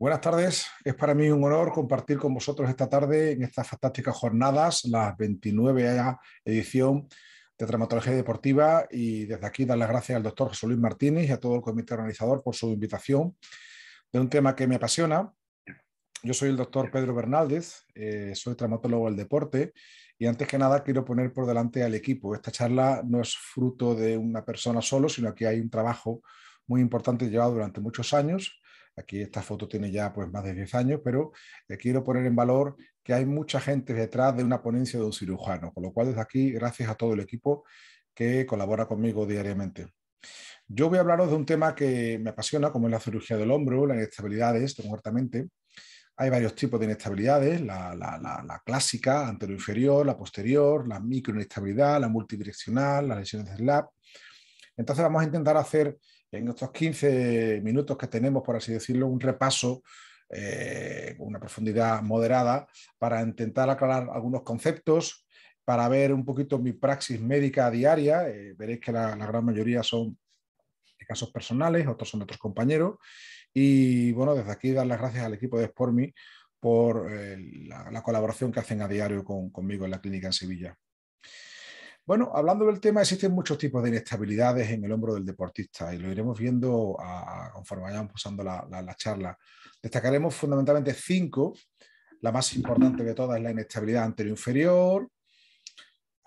Buenas tardes. Es para mí un honor compartir con vosotros esta tarde en estas fantásticas jornadas, la 29 edición de Traumatología Deportiva. Y desde aquí dar las gracias al doctor Jesús Luis Martínez y a todo el comité organizador por su invitación de un tema que me apasiona. Yo soy el doctor Pedro Bernaldez, eh, soy traumatólogo del deporte y antes que nada quiero poner por delante al equipo. Esta charla no es fruto de una persona solo, sino que hay un trabajo muy importante llevado durante muchos años Aquí esta foto tiene ya pues más de 10 años, pero eh, quiero poner en valor que hay mucha gente detrás de una ponencia de un cirujano, con lo cual desde aquí gracias a todo el equipo que colabora conmigo diariamente. Yo voy a hablaros de un tema que me apasiona, como es la cirugía del hombro, las inestabilidades muertamente. Hay varios tipos de inestabilidades, la, clásica, la, la clásica, e la posterior, la micro-inestabilidad, la multidireccional, las lesiones de slap. Entonces vamos a intentar hacer en estos 15 minutos que tenemos, por así decirlo, un repaso eh, una profundidad moderada para intentar aclarar algunos conceptos, para ver un poquito mi praxis médica diaria. Eh, veréis que la, gran mayoría son casos personales, otros son de otros compañeros. Y bueno, desde aquí dar las gracias al equipo de SportMe por eh, la, colaboración que hacen a diario conmigo en la clínica en Sevilla. Bueno, hablando del tema, existen muchos tipos de inestabilidades en el hombro del deportista y lo iremos viendo conforme vayamos pasando la, charla. Destacaremos fundamentalmente cinco. La más importante de todas es la inestabilidad anterior-inferior,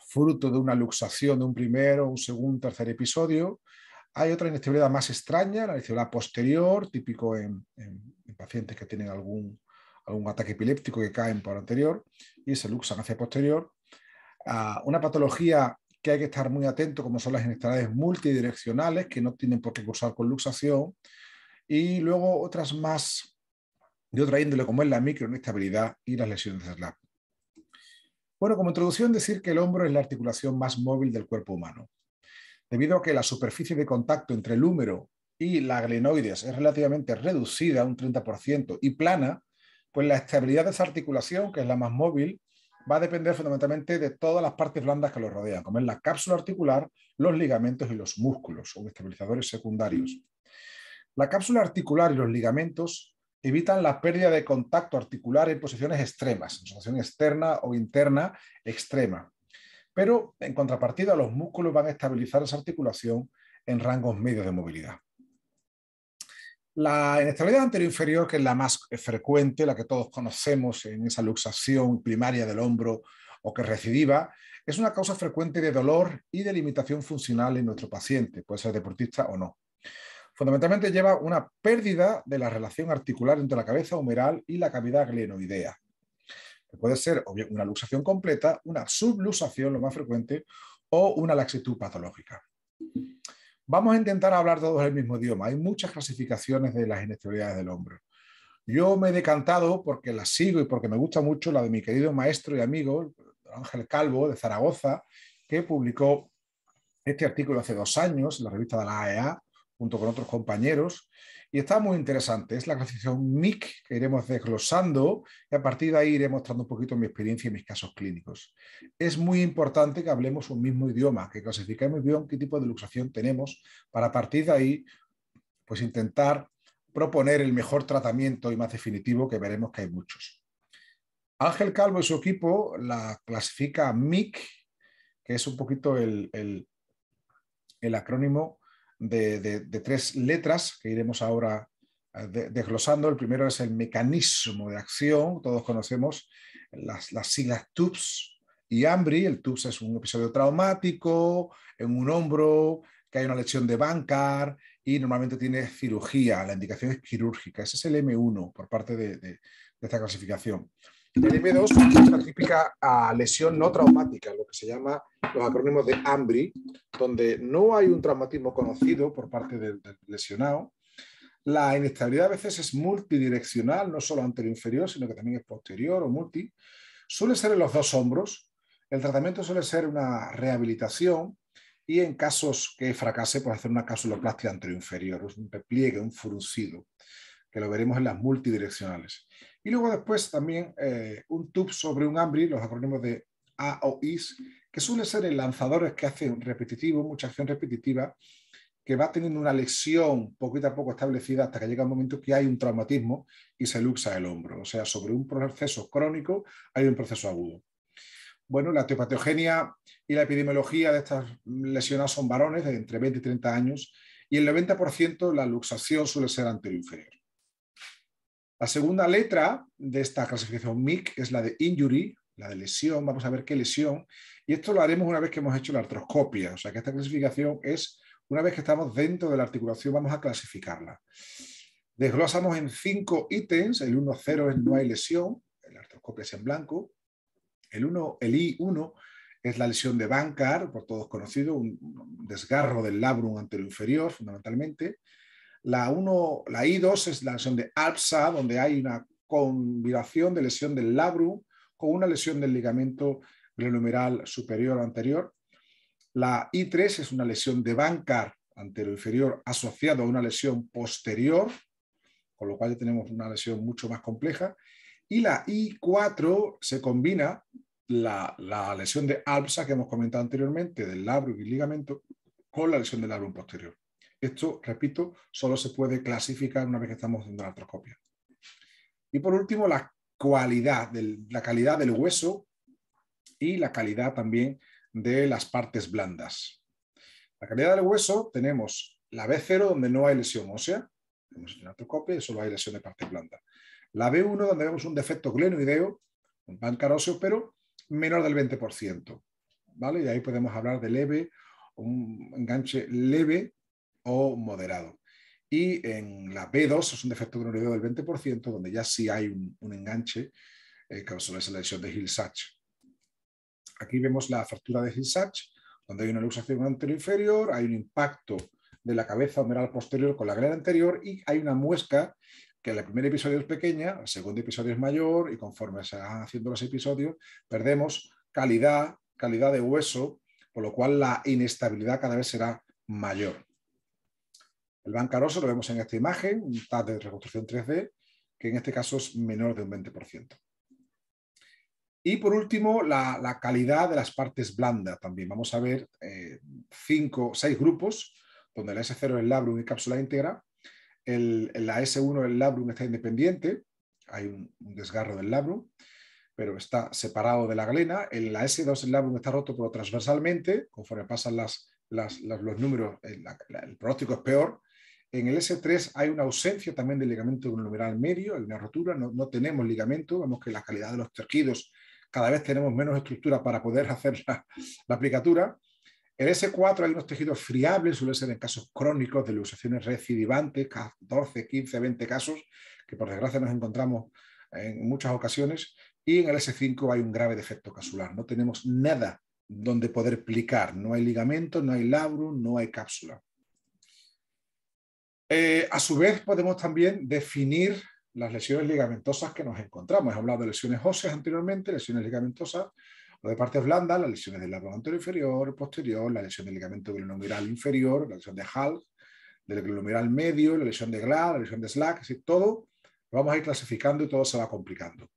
fruto de una luxación de un primero, un segundo, tercer episodio. Hay otra inestabilidad más extraña, la inestabilidad posterior, típico en, en pacientes que tienen algún, algún ataque epiléptico que caen por anterior y se luxan hacia posterior una patología que hay que estar muy atento, como son las inestabilidades multidireccionales, que no tienen por qué cursar con luxación, y luego otras más de otra índole, como es la microinestabilidad y las lesiones de SLAP. Bueno, como introducción, decir que el hombro es la articulación más móvil del cuerpo humano. Debido a que la superficie de contacto entre el húmero y la glenoides es relativamente reducida, un 30%, y plana, pues la estabilidad de esa articulación, que es la más móvil, va a depender fundamentalmente de todas las partes blandas que lo rodean, como es la cápsula articular, los ligamentos y los músculos o estabilizadores secundarios. La cápsula articular y los ligamentos evitan la pérdida de contacto articular en posiciones extremas, en situación externa o interna extrema. Pero en contrapartida, los músculos van a estabilizar esa articulación en rangos medios de movilidad. La inestabilidad anterior inferior, que es la más eh, frecuente, la que todos conocemos en esa luxación primaria del hombro o que recidiva, es una causa frecuente de dolor y de limitación funcional en nuestro paciente, puede ser deportista o no. Fundamentalmente lleva una pérdida de la relación articular entre la cabeza humeral y la cavidad glenoidea, puede ser una luxación completa, una subluxación, lo más frecuente, o una laxitud patológica. Vamos a intentar hablar todos el mismo idioma. Hay muchas clasificaciones de las inestabilidades del hombro. Yo me he decantado porque las sigo y porque me gusta mucho la de mi querido maestro y amigo Ángel Calvo de Zaragoza, que publicó este artículo hace dos años en la revista de la AEA, e junto con otros compañeros, y está muy interesante. Es la clasificación MIC que iremos desglosando y a partir de ahí iré mostrando un poquito mi experiencia y mis casos clínicos. Es muy importante que hablemos un mismo idioma, que clasifiquemos bien qué tipo de luxación tenemos para a partir de ahí pues intentar proponer el mejor tratamiento y más definitivo que veremos que hay muchos. Ángel Calvo y su equipo la clasifica MIC, que es un poquito el, el acrónimo de, tres letras que iremos ahora eh, desglosando. El primero es el mecanismo de acción. Todos conocemos las, siglas TUPS y AMBRI. El TUPS es un episodio traumático en un hombro, que hay una lesión de Bancar y normalmente tiene cirugía. La indicación es quirúrgica. Ese es el M1 por parte de esta clasificación. El M2 es una típica a ah, lesión no traumática, lo que se llama los acrónimos de AMBRI, donde no hay un traumatismo conocido por parte del, lesionado. La inestabilidad a veces es multidireccional, no solo anterior-inferior, e sino que también es posterior o multi. Suele ser en los dos hombros. El tratamiento suele ser una rehabilitación y en casos que fracase, pues hacer una capsuloplastia anterior-inferior, un repliegue, un fruncido que lo veremos en las multidireccionales. Y luego después también eh, un tub sobre un AMBRI, los acrónimos de AOIs, que suele ser en lanzadores que hacen repetitivo, mucha acción repetitiva, que va teniendo una lesión poquito a poco establecida hasta que llega un momento que hay un traumatismo y se luxa el hombro. O sea, sobre un proceso crónico hay un proceso agudo. Bueno, la teopatogenia y la epidemiología de estas lesionadas son varones de entre 20 y 30 años y el 90% la luxación suele ser anterior inferior. La segunda letra de esta clasificación MIC es la de injury, la de lesión, vamos a ver qué lesión, y esto lo haremos una vez que hemos hecho la artroscopia, o sea que esta clasificación es, una vez que estamos dentro de la articulación, vamos a clasificarla. Desglosamos en cinco ítems, el 1-0 es no hay lesión, la artroscopia es en blanco, el, 1, el I1 es la lesión de Bancar, por todos conocido, un desgarro del labrum anterior inferior fundamentalmente, la, I2 es la lesión de ALPSA, donde hay una combinación de lesión del labrum con una lesión del ligamento glenomeral superior o anterior. La I3 es una lesión de Bancar inferior, asociada a una lesión posterior, con lo cual ya tenemos una lesión mucho más compleja. Y la I4 se combina la, la lesión de ALPSA que hemos comentado anteriormente del labrum y ligamento con la lesión del labrum posterior. Esto, repito, solo se puede clasificar una vez que estamos haciendo la artroscopia. Y por último, la la calidad del hueso y la calidad también de las partes blandas. La calidad del hueso tenemos la B0 donde no hay lesión ósea, tenemos una artroscopia solo hay lesión de parte blanda. La B1 donde vemos un defecto glenoideo, un pancaróseo, óseo, pero menor del 20%. ¿vale? Y ahí podemos hablar de leve, un enganche leve o moderado. Y en la B2 es un defecto de del 20%, donde ya sí hay un, enganche eh, que la lesión de Hill-Sachs. Aquí vemos la fractura de Hill-Sachs, donde hay una luxación anterior inferior, hay un impacto de la cabeza humeral posterior con la gran anterior y hay una muesca que en el primer episodio es pequeña, el segundo episodio es mayor y conforme se van haciendo los episodios perdemos calidad, calidad de hueso, por lo cual la inestabilidad cada vez será mayor. El bancaroso lo vemos en esta imagen, un TAD de reconstrucción 3D, que en este caso es menor de un 20%. Y por último, la, calidad de las partes blandas también. Vamos a ver eh, cinco, seis grupos, donde la S0 es labrum y cápsula íntegra, el, la S1 el labrum está independiente, hay un, desgarro del labrum, pero está separado de la galena. En la S2 el labrum está roto, pero transversalmente, conforme pasan los números, el, el, pronóstico es peor. En el S3 hay una ausencia también de ligamento número medio, hay una rotura, no, tenemos ligamento, vemos que la calidad de los tejidos cada vez tenemos menos estructura para poder hacer la, aplicatura. En El S4 hay unos tejidos friables, suele ser en casos crónicos de lesiones recidivantes, 14, 15, 20 casos, que por desgracia nos encontramos en muchas ocasiones. Y en el S5 hay un grave defecto casular, no tenemos nada donde poder aplicar, no hay ligamento, no hay labrum, no hay cápsula. Eh, a su vez, podemos también definir las lesiones ligamentosas que nos encontramos. He hablado de lesiones óseas anteriormente, lesiones ligamentosas, o de partes blandas, las lesiones del lado anterior inferior, posterior, la lesión del ligamento glenomeral inferior, la lesión de Hall, del glenomeral medio, la lesión de Glad, la lesión de Slack, es todo vamos a ir clasificando y todo se va complicando.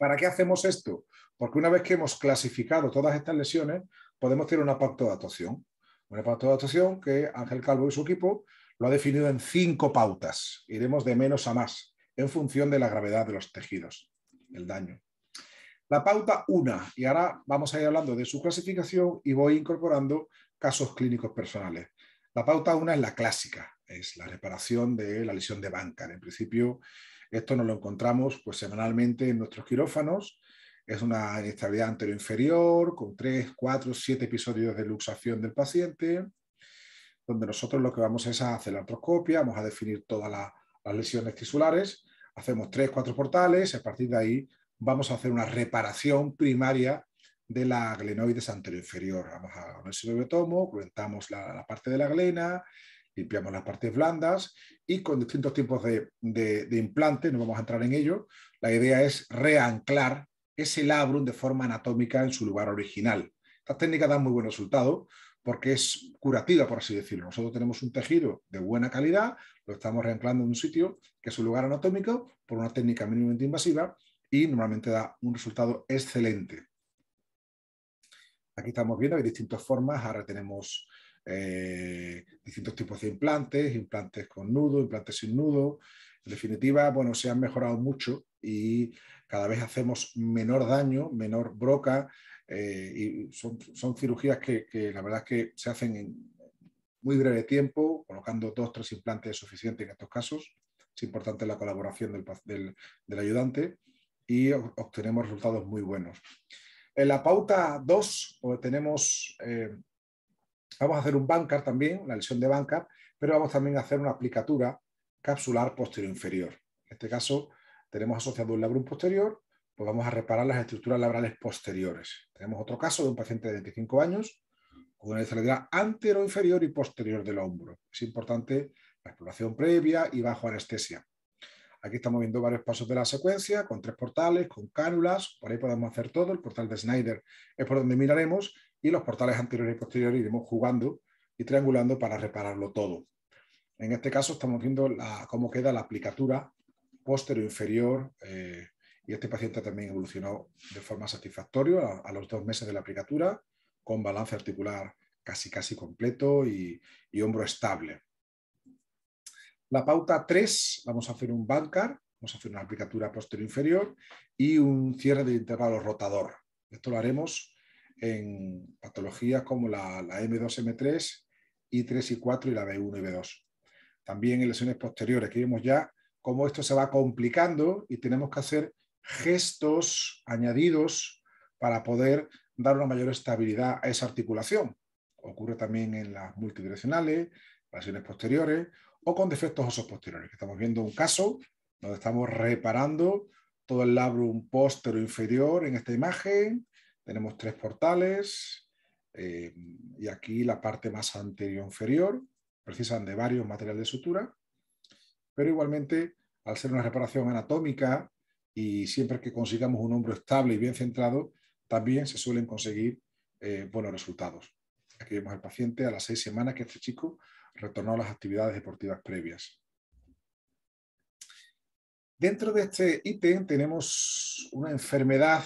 ¿Para qué hacemos esto? Porque una vez que hemos clasificado todas estas lesiones, podemos tener un pacto de actuación. Un pacto de actuación que Ángel Calvo y su equipo lo ha definido en cinco pautas. Iremos de menos a más en función de la gravedad de los tejidos, el daño. La pauta 1, y ahora vamos a ir hablando de su clasificación y voy incorporando casos clínicos personales. La pauta 1 es la clásica, es la reparación de la lesión de banca En principio, esto nos lo encontramos pues, semanalmente en nuestros quirófanos. Es una inestabilidad inferior, con 3, 4, 7 episodios de luxación del paciente donde nosotros lo que vamos es a hacer la artroscopia, vamos a definir todas las lesiones tisulares, hacemos tres, cuatro portales, y a partir de ahí vamos a hacer una reparación primaria de la glenoides anterior inferior. Vamos a un la, la, parte de la glena, limpiamos las partes blandas y con distintos tipos de, implantes, no vamos a entrar en ello, la idea es reanclar ese labrum de forma anatómica en su lugar original. Estas técnica dan muy buen resultado porque es curativa, por así decirlo. Nosotros tenemos un tejido de buena calidad, lo estamos reanclando en un sitio que es un lugar anatómico por una técnica mínimamente invasiva y normalmente da un resultado excelente. Aquí estamos viendo que hay distintas formas, ahora tenemos eh, distintos tipos de implantes, implantes con nudo, implantes sin nudo. En definitiva, bueno, se han mejorado mucho y cada vez hacemos menor daño, menor broca, eh, y son, cirugías que, la verdad es que se hacen en muy breve tiempo, colocando dos, tres implantes es suficiente en estos casos. Es importante la colaboración del, ayudante y obtenemos resultados muy buenos. En la pauta 2 pues, tenemos, eh, vamos a hacer un bancar también, una lesión de bancar, pero vamos también a hacer una aplicatura capsular posterior inferior. En este caso tenemos asociado un labrum posterior pues vamos a reparar las estructuras labrales posteriores. Tenemos otro caso de un paciente de 25 años con una discapacidad antero inferior y posterior del hombro. Es importante la exploración previa y bajo anestesia. Aquí estamos viendo varios pasos de la secuencia, con tres portales, con cánulas, por ahí podemos hacer todo. El portal de Snyder es por donde miraremos y los portales anteriores y posteriores iremos jugando y triangulando para repararlo todo. En este caso estamos viendo cómo queda la aplicatura posterior inferior eh, y este paciente también evolucionó de forma satisfactoria a, los dos meses de la aplicatura, con balance articular casi casi completo y, hombro estable. La pauta 3, vamos a hacer un bancar, vamos a hacer una aplicatura posterior inferior y un cierre de intervalo rotador. Esto lo haremos en patologías como la, M2, M3, I3 y 4 y la B1 y B2. También en lesiones posteriores, que vemos ya cómo esto se va complicando y tenemos que hacer gestos añadidos para poder dar una mayor estabilidad a esa articulación. Ocurre también en las multidireccionales, las posteriores o con defectos osos posteriores. Estamos viendo un caso donde estamos reparando todo el labrum póstero inferior en esta imagen. Tenemos tres portales eh, y aquí la parte más anterior inferior. Precisan de varios materiales de sutura, pero igualmente, al ser una reparación anatómica y siempre que consigamos un hombro estable y bien centrado, también se suelen conseguir eh, buenos resultados. Aquí vemos al paciente a las seis semanas que este chico retornó a las actividades deportivas previas. Dentro de este ítem tenemos una enfermedad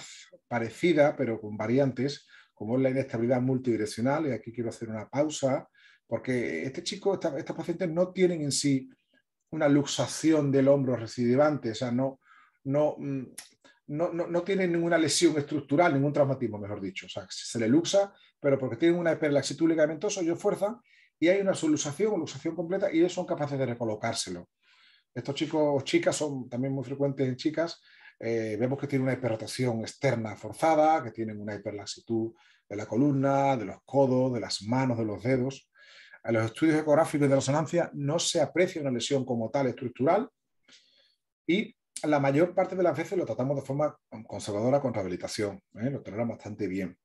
parecida, pero con variantes, como es la inestabilidad multidireccional, y aquí quiero hacer una pausa, porque este chico, estos pacientes no tienen en sí una luxación del hombro recidivante, o sea, no, Mm, no, no, no, tiene ninguna lesión estructural, ningún traumatismo, mejor dicho. O sea, se le luxa, pero porque tienen una hiperlaxitud ligamentosa, ellos fuerzan y hay una solusación, o luxación completa y ellos son capaces de recolocárselo. Estos chicos o chicas son también muy frecuentes en chicas. Eh, vemos que tienen una hiperrotación externa forzada, que tienen una hiperlaxitud de la columna, de los codos, de las manos, de los dedos. En los estudios ecográficos de resonancia no se aprecia una lesión como tal estructural y la mayor parte de las veces lo tratamos de forma conservadora con rehabilitación, ¿eh? lo tratamos bastante bien.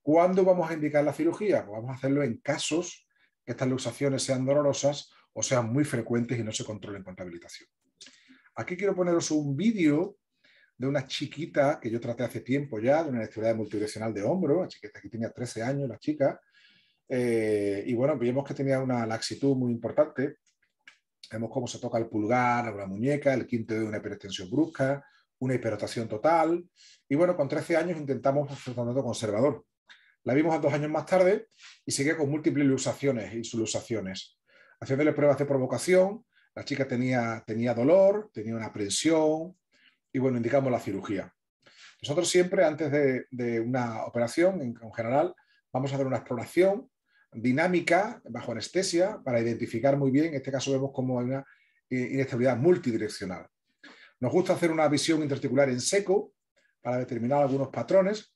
¿Cuándo vamos a indicar la cirugía? Pues vamos a hacerlo en casos que estas luxaciones sean dolorosas o sean muy frecuentes y no se controlen con rehabilitación. Aquí quiero poneros un vídeo de una chiquita que yo traté hace tiempo ya, de una lectura multidireccional de hombro, la chiquita que tenía 13 años, la chica, eh, y bueno, vimos que tenía una laxitud muy importante, Vemos cómo se toca el pulgar la muñeca, el quinto de una hipertensión brusca, una hiperrotación total. Y bueno, con 13 años intentamos un tratamiento conservador. La vimos a dos años más tarde y seguía con múltiples luxaciones y subluxaciones. Haciéndole pruebas de provocación, la chica tenía, tenía dolor, tenía una aprensión y bueno, indicamos la cirugía. Nosotros siempre antes de, una operación, en, en general, vamos a hacer una exploración dinámica bajo anestesia para identificar muy bien, en este caso vemos como hay una eh, inestabilidad multidireccional. Nos gusta hacer una visión interarticular en seco para determinar algunos patrones.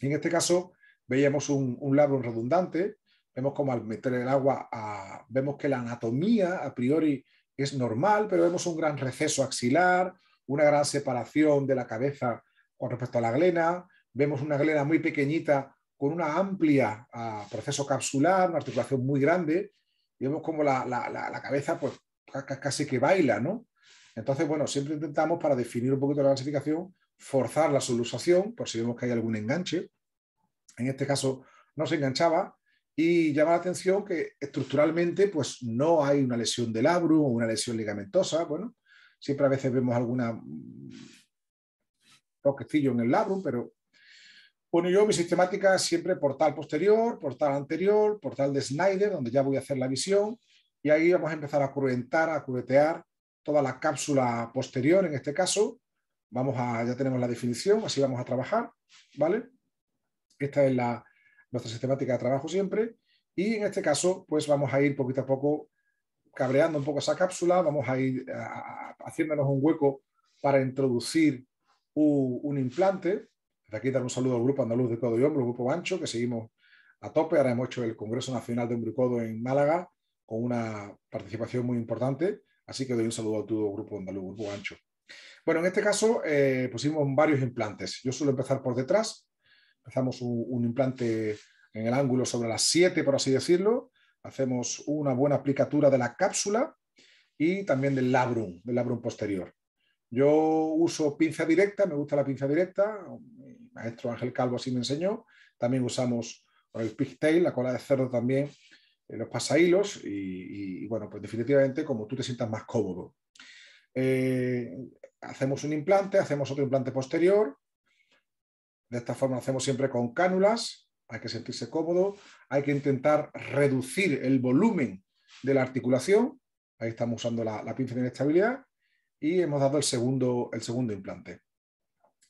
en este caso veíamos un, un labrum redundante, vemos como al meter el agua, vemos que la anatomía a priori es normal, pero vemos un gran receso axilar, una gran separación de la cabeza con respecto a la glena, vemos una glena muy pequeñita con una amplia ah, proceso capsular, una articulación muy grande, vemos como la, la, cabeza pues casi que baila, ¿no? Entonces, bueno, siempre intentamos para definir un poquito la clasificación, forzar la solución, por si vemos que hay algún enganche. En este caso no se enganchaba y llama la atención que estructuralmente pues no hay una lesión de labrum o una lesión ligamentosa, bueno, siempre a veces vemos alguna mm, toquecillo en el labrum, pero bueno, yo mi sistemática siempre portal posterior, portal anterior, portal de Snyder, donde ya voy a hacer la visión, y ahí vamos a empezar a cruentar, a cubetear toda la cápsula posterior, en este caso. Vamos a, ya tenemos la definición, así vamos a trabajar, ¿vale? Esta es la, nuestra sistemática de trabajo siempre. Y en este caso, pues vamos a ir poquito a poco cabreando un poco esa cápsula, vamos a ir haciéndonos un hueco para introducir un, un implante, desde aquí dar un saludo al Grupo Andaluz de Codo y Hombro, Grupo Bancho, que seguimos a tope. Ahora hemos hecho el Congreso Nacional de Hombro y Codo en Málaga con una participación muy importante. Así que doy un saludo a todo el Grupo Andaluz, Grupo Bancho. Bueno, en este caso eh, pusimos varios implantes. Yo suelo empezar por detrás. Empezamos un, un implante en el ángulo sobre las 7, por así decirlo. Hacemos una buena aplicatura de la cápsula y también del labrum, del labrum posterior. Yo uso pinza directa, me gusta la pinza directa, maestro Ángel Calvo así me enseñó. También usamos el pigtail, la cola de cerdo también, eh, los pasahilos y, bueno, pues definitivamente como tú te sientas más cómodo. Eh, hacemos un implante, hacemos otro implante posterior. De esta forma lo hacemos siempre con cánulas. Hay que sentirse cómodo. Hay que intentar reducir el volumen de la articulación. Ahí estamos usando la, pinza de inestabilidad y hemos dado el segundo, el segundo implante.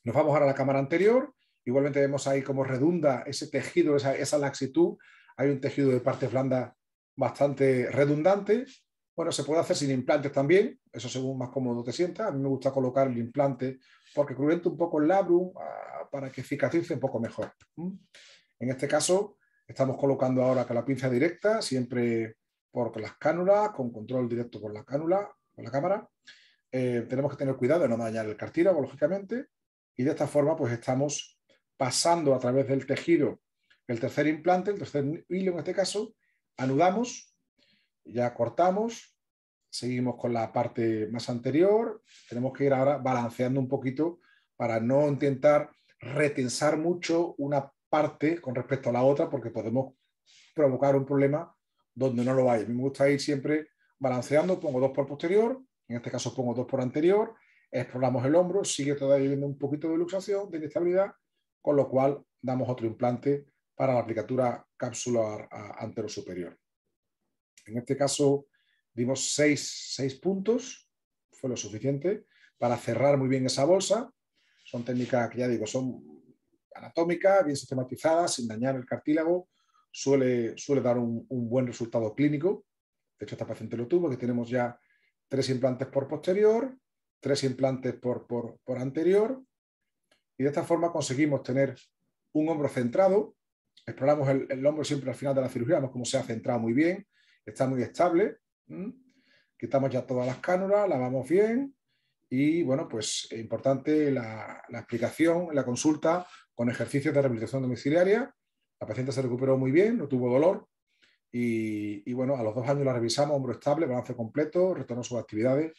Nos vamos ahora a la cámara anterior Igualmente vemos ahí como redunda ese tejido, esa, laxitud. Hay un tejido de parte blanda bastante redundante. Bueno, se puede hacer sin implantes también, eso según más cómodo te sientas. A mí me gusta colocar el implante porque cruenta un poco el labrum ah, para que cicatrice un poco mejor. En este caso, estamos colocando ahora con la pinza directa, siempre por las cánulas, con control directo por la cánula, con la cámara. Eh, tenemos que tener cuidado de no dañar el cartílago, lógicamente, y de esta forma pues estamos pasando a través del tejido el tercer implante, el tercer hilo en este caso, anudamos, ya cortamos, seguimos con la parte más anterior, tenemos que ir ahora balanceando un poquito para no intentar retensar mucho una parte con respecto a la otra porque podemos provocar un problema donde no lo hay. A mí me gusta ir siempre balanceando, pongo dos por posterior, en este caso pongo dos por anterior, exploramos el hombro, sigue todavía viendo un poquito de luxación, de inestabilidad, con lo cual damos otro implante para la aplicatura cápsula anterosuperior. En este caso dimos seis puntos, fue lo suficiente para cerrar muy bien esa bolsa. Son técnicas que ya digo, son anatómicas, bien sistematizadas, sin dañar el cartílago, suele, dar un, buen resultado clínico. De hecho, esta paciente lo tuvo, que tenemos ya tres implantes por posterior, tres implantes por anterior, y de esta forma conseguimos tener un hombro centrado, exploramos el, hombro siempre al final de la cirugía, vemos cómo se ha centrado muy bien, está muy estable, quitamos ya todas las cánulas, lavamos bien y bueno, pues es importante la, la explicación, la consulta con ejercicios de rehabilitación domiciliaria. La paciente se recuperó muy bien, no tuvo dolor, y, y, bueno, a los dos años la revisamos, hombro estable, balance completo, retornó sus actividades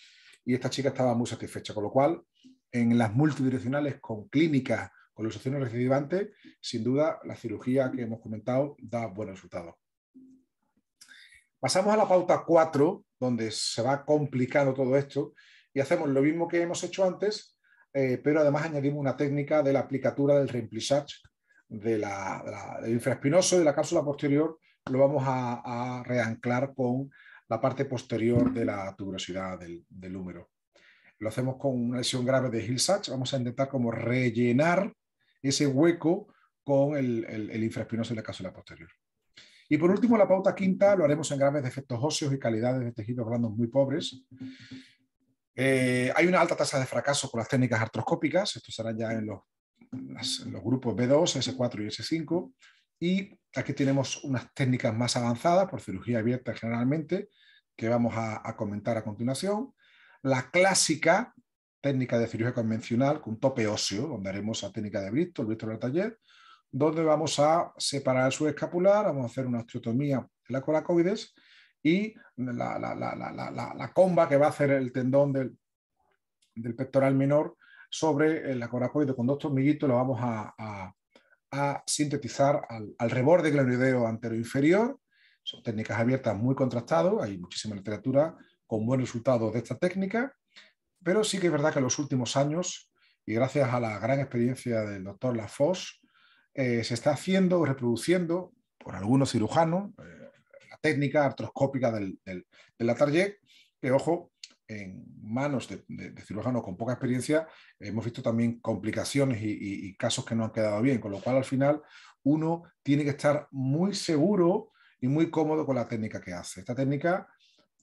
y esta chica estaba muy satisfecha, con lo cual en las multidireccionales con clínicas, con los océanos recidivantes, sin duda la cirugía que hemos comentado da buenos resultados. Pasamos a la pauta 4, donde se va complicando todo esto y hacemos lo mismo que hemos hecho antes, eh, pero además añadimos una técnica de la aplicatura del reemplissage de del infraespinoso y de la cápsula posterior, lo vamos a, reanclar con la parte posterior de la tuberosidad del, del húmero lo hacemos con una lesión grave de Hill-Sachs. vamos a intentar como rellenar ese hueco con el, el, infraespinoso en la caso de la posterior. Y por último, la pauta quinta lo haremos en graves defectos óseos y calidades de tejidos blandos muy pobres. Eh, hay una alta tasa de fracaso con las técnicas artroscópicas, esto será ya en los, los grupos B2, S4 y S5. Y aquí tenemos unas técnicas más avanzadas por cirugía abierta generalmente, que vamos a comentar a continuación la clásica técnica de cirugía convencional con tope óseo, donde haremos la técnica de Bristol, Bristol del taller, donde vamos a separar su escapular, vamos a hacer una osteotomía en la coracoides y la, comba que va a hacer el tendón del, pectoral menor sobre eh, la coracoide con dos tornillitos lo vamos a, sintetizar al, al reborde glenoideo anterior inferior. Son técnicas abiertas muy contrastadas, hay muchísima literatura con buen resultado de esta técnica, pero sí que es verdad que en los últimos años, y gracias a la gran experiencia del doctor Lafos eh, se está haciendo, o reproduciendo por algunos cirujanos, eh, la técnica artroscópica del, del, la que ojo, en manos de, cirujanos con poca experiencia, hemos visto también complicaciones y, y, casos que no han quedado bien, con lo cual al final uno tiene que estar muy seguro y muy cómodo con la técnica que hace. Esta técnica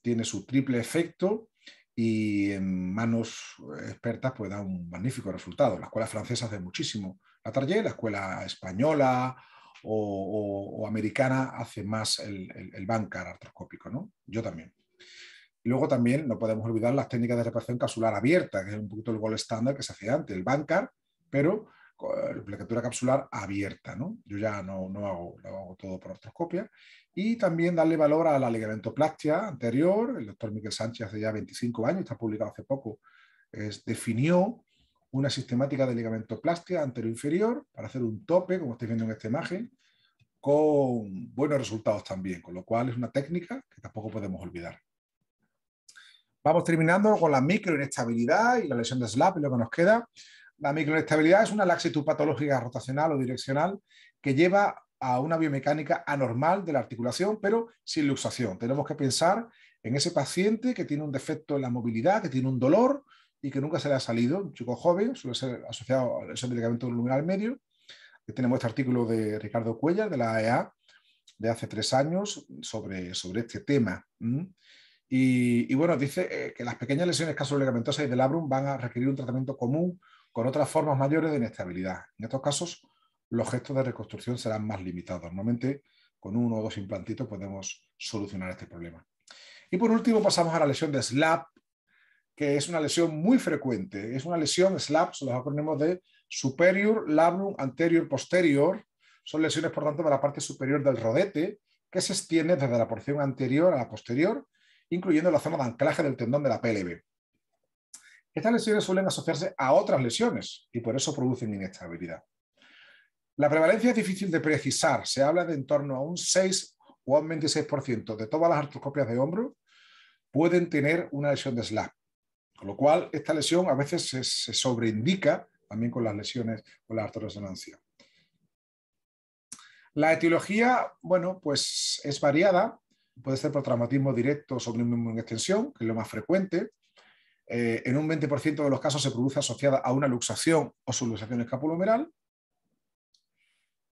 tiene su triple efecto y en manos expertas pues, da un magnífico resultado. La escuela francesa hace muchísimo la tarjeta, la escuela española o, americana hace más el, el, el bancar artroscópico, ¿no? Yo también. Y luego también no podemos olvidar las técnicas de reparación casular abierta, que es un poquito el gol estándar que se hacía antes, el bancar, pero placatura eh, capsular abierta, Yo ya no, hago, todo por ostroscopia. Y también darle valor a la ligamentoplastia anterior. El doctor Miguel Sánchez hace ya 25 años, está publicado hace poco, definió una sistemática de ligamentoplastia anteroinferior para hacer un tope, como estáis viendo en esta imagen, con buenos resultados también, con lo cual es una técnica que tampoco podemos olvidar. Vamos terminando con la microinestabilidad y la lesión de slap, lo que nos queda. La microestabilidad es una laxitud patológica rotacional o direccional que lleva a una biomecánica anormal de la articulación, pero sin luxación. Tenemos que pensar en ese paciente que tiene un defecto en la movilidad, que tiene un dolor y que nunca se le ha salido, un chico joven, suele ser asociado lesión ese ligamento luminal medio. Eh, tenemos este artículo de Ricardo Cuellar de la AEA de hace tres años sobre, sobre este tema. Y, bueno, dice eh, que las pequeñas lesiones caso ligamentosas y del labrum van a requerir un tratamiento común con otras formas mayores de inestabilidad. En estos casos, los gestos de reconstrucción serán más limitados. Normalmente, con uno o dos implantitos podemos solucionar este problema. Y por último, pasamos a la lesión de SLAP, que es una lesión muy frecuente. Es una lesión, SLAP, se los ponemos de Superior Labrum Anterior Posterior. Son lesiones, por tanto, de la parte superior del rodete, que se extiende desde la porción anterior a la posterior, incluyendo la zona de anclaje del tendón de la PLB. Estas lesiones suelen asociarse a otras lesiones y por eso producen inestabilidad. La prevalencia es difícil de precisar. Se habla de en torno a un 6 o un 26% de todas las artroscopias de hombro pueden tener una lesión de SLAP. Con lo cual, esta lesión a veces se, sobreindica también con las lesiones, o la artroresonancia. La etiología, bueno, pues es variada. Puede ser por traumatismo directo sobre un en extensión, que es lo más frecuente. Eh, en un 20% de los casos se produce asociada a una luxación o subluxación escapulomeral.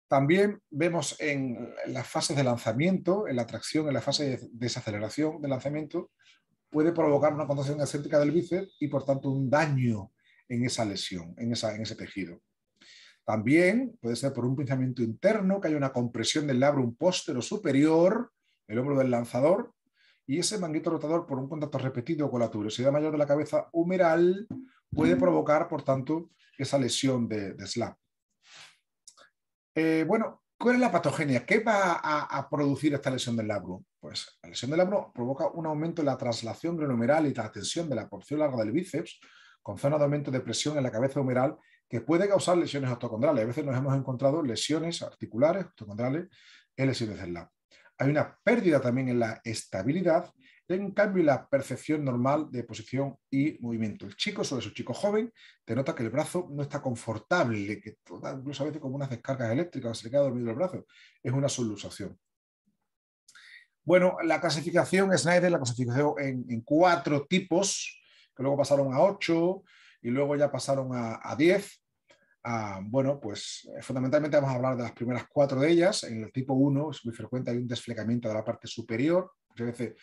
También vemos en las fases de lanzamiento, en la tracción, en la fase de desaceleración del lanzamiento, puede provocar una contracción excéntrica del bíceps y por tanto un daño en esa lesión, en, ese tejido. También puede ser por un pinzamiento interno, que haya una compresión del labrum póstero superior, el hombro del lanzador, y ese manguito rotador por un contacto repetido con la tuberosidad mayor de la cabeza humeral puede provocar, por tanto, esa lesión de, SLAP. Eh, bueno, ¿cuál es la patogenia? ¿Qué va a, producir esta lesión del labrum? Pues la lesión del labrum provoca un aumento en la traslación granumeral y la tensión de la porción larga del bíceps, con zona de aumento de presión en la cabeza humeral que puede causar lesiones octocondrales. A veces nos hemos encontrado lesiones articulares, octocondrales en lesiones de SLAP hay una pérdida también en la estabilidad en cambio en la percepción normal de posición y movimiento. El chico, sobre su chico joven, te nota que el brazo no está confortable, que incluso a veces como unas descargas eléctricas, se le queda dormido el brazo. Es una solución. Bueno, la clasificación, Snyder la clasificación en, cuatro tipos, que luego pasaron a ocho y luego ya pasaron a diez. Ah, bueno, pues eh, fundamentalmente vamos a hablar de las primeras cuatro de ellas. En el tipo 1 es muy frecuente, hay un desflecamiento de la parte superior, muchas veces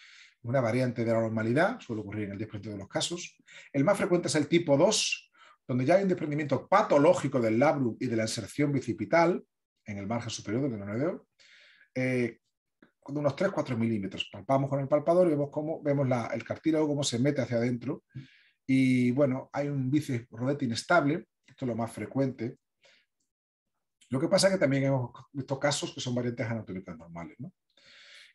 una variante de la normalidad, suele ocurrir en el 10% de los casos. El más frecuente es el tipo 2, donde ya hay un desprendimiento patológico del labrum y de la inserción bicipital en el margen superior del novedeo, eh, de unos 3-4 milímetros. Palpamos con el palpador y vemos, cómo, vemos el cartílago cómo se mete hacia adentro. Y bueno, hay un bíceps rodete inestable esto es lo más frecuente. Lo que pasa es que también hemos visto casos que son variantes anatómicas normales.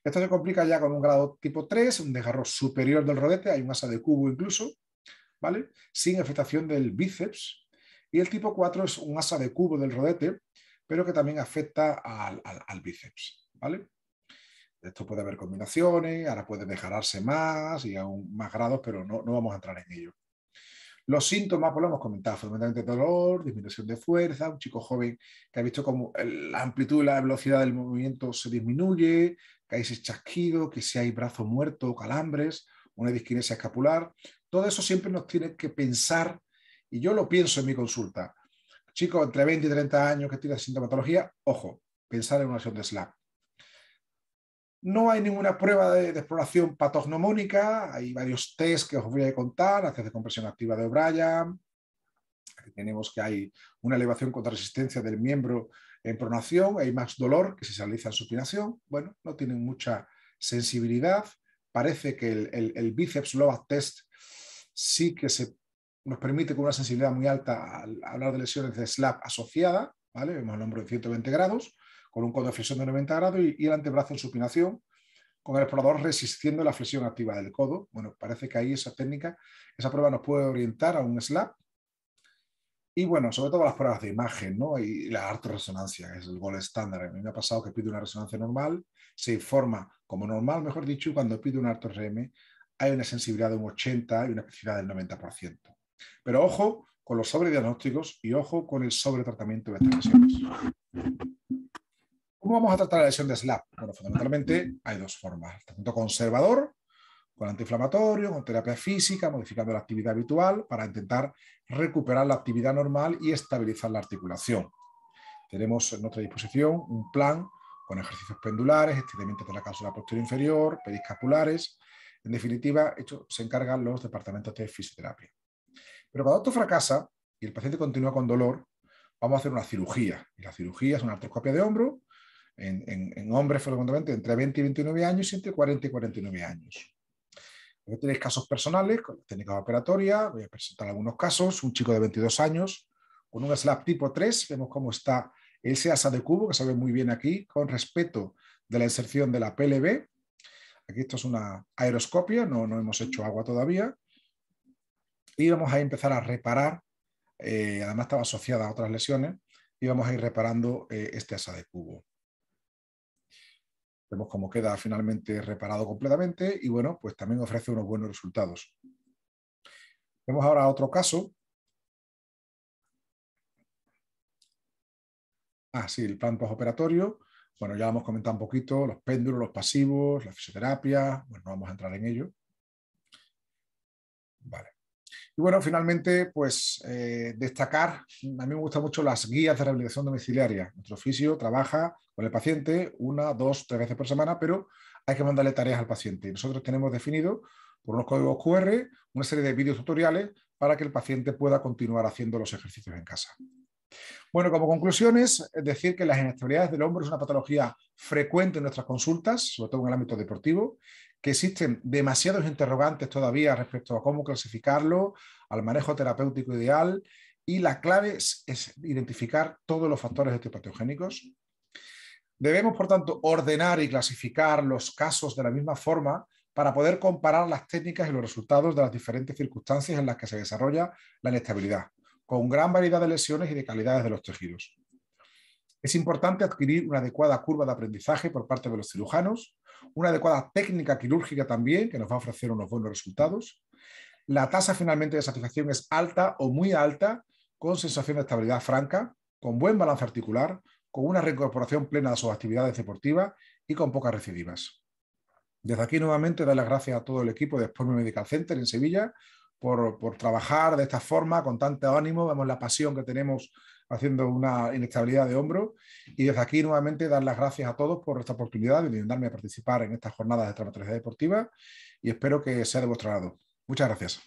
Esto se complica ya con un grado tipo 3, un desgarro superior del rodete, hay un asa de cubo incluso, ¿vale? sin afectación del bíceps. Y el tipo 4 es un asa de cubo del rodete, pero que también afecta al, bíceps. ¿vale? Esto puede haber combinaciones, ahora puede desgarrarse más y aún más grados, pero no vamos a entrar en ello. Los síntomas, pues lo hemos comentado, fundamentalmente dolor, disminución de fuerza, un chico joven que ha visto como la amplitud, la velocidad del movimiento se disminuye, que hay chasquido, que si hay brazo muerto, calambres, una disquinesia escapular. Todo eso siempre nos tiene que pensar, y yo lo pienso en mi consulta. Chicos entre 20 y 30 años que tienen sintomatología, ojo, pensar en una lesión de SLAP. No hay ninguna prueba de, exploración patognomónica, hay varios tests que os voy a contar, haces de compresión activa de O'Brien, tenemos que hay una elevación contra resistencia del miembro en pronación, hay más dolor que si se realiza en supinación, bueno, no tienen mucha sensibilidad, parece que el, el, el bíceps test sí que se nos permite con una sensibilidad muy alta al hablar de lesiones de slap asociada, ¿vale? Vemos el hombro en 120 grados, con un codo de flexión de 90 grados y, el antebrazo en supinación, con el explorador resistiendo la flexión activa del codo. Bueno, parece que ahí esa técnica, esa prueba nos puede orientar a un slap. Y bueno, sobre todo las pruebas de imagen, ¿no? Y la harto resonancia, es el gol estándar. A mí me ha pasado que pide una resonancia normal, se informa como normal, mejor dicho, cuando pide un harto RM hay una sensibilidad de un 80 y una especificidad del 90%. Pero ojo con los sobrediagnósticos y ojo con el sobretratamiento de estas lesiones. ¿Cómo vamos a tratar la lesión de SLAP? Ah, bueno, fundamentalmente hay dos formas. Tratamiento conservador, con antiinflamatorio, con terapia física, modificando la actividad habitual para intentar recuperar la actividad normal y estabilizar la articulación. Tenemos en nuestra disposición un plan con ejercicios pendulares, estiramientos de la cápsula posterior inferior, periscapulares. En definitiva, esto se encargan los departamentos de fisioterapia. Pero cuando esto fracasa y el paciente continúa con dolor, vamos a hacer una cirugía. Y la cirugía es una artroscopia de hombro en, hombres fundamentalmente entre 20 y 29 años y entre 40 y 49 años. aquí tenéis casos personales con técnicas operatorias, voy a presentar algunos casos, un chico de 22 años con un slap tipo 3, vemos cómo está ese asa de cubo que se ve muy bien aquí con respecto de la inserción de la PLB. Aquí esto es una aeroscopia, no, no hemos hecho agua todavía. Y vamos a empezar a reparar, eh, además estaba asociada a otras lesiones, y vamos a ir reparando eh, este asa de cubo. Vemos cómo queda finalmente reparado completamente y bueno, pues también ofrece unos buenos resultados. Vemos ahora otro caso. Ah, sí, el plan postoperatorio. Bueno, ya hemos comentado un poquito, los péndulos, los pasivos, la fisioterapia, bueno, no vamos a entrar en ello. Vale. Y bueno, finalmente, pues eh, destacar, a mí me gustan mucho las guías de rehabilitación domiciliaria. Nuestro oficio trabaja con el paciente una, dos, tres veces por semana, pero hay que mandarle tareas al paciente. Y nosotros tenemos definido por unos códigos QR una serie de vídeos tutoriales para que el paciente pueda continuar haciendo los ejercicios en casa. Bueno, como conclusiones, decir que las inestabilidades del hombro es una patología frecuente en nuestras consultas, sobre todo en el ámbito deportivo, que existen demasiados interrogantes todavía respecto a cómo clasificarlo, al manejo terapéutico ideal y la clave es, identificar todos los factores etiopatogénicos. Debemos, por tanto, ordenar y clasificar los casos de la misma forma para poder comparar las técnicas y los resultados de las diferentes circunstancias en las que se desarrolla la inestabilidad, con gran variedad de lesiones y de calidades de los tejidos. Es importante adquirir una adecuada curva de aprendizaje por parte de los cirujanos una adecuada técnica quirúrgica también, que nos va a ofrecer unos buenos resultados. La tasa finalmente de satisfacción es alta o muy alta, con sensación de estabilidad franca, con buen balance articular, con una reincorporación plena de sus actividades deportivas y con pocas recidivas. Desde aquí nuevamente dar las gracias a todo el equipo de Sportme Medical Center en Sevilla por, por, trabajar de esta forma, con tanto ánimo. Vemos la pasión que tenemos haciendo una inestabilidad de hombro. Y desde aquí nuevamente dar las gracias a todos por esta oportunidad de brindarme a participar en estas jornadas de traumatología deportiva y espero que sea de vuestro lado. Muchas gracias.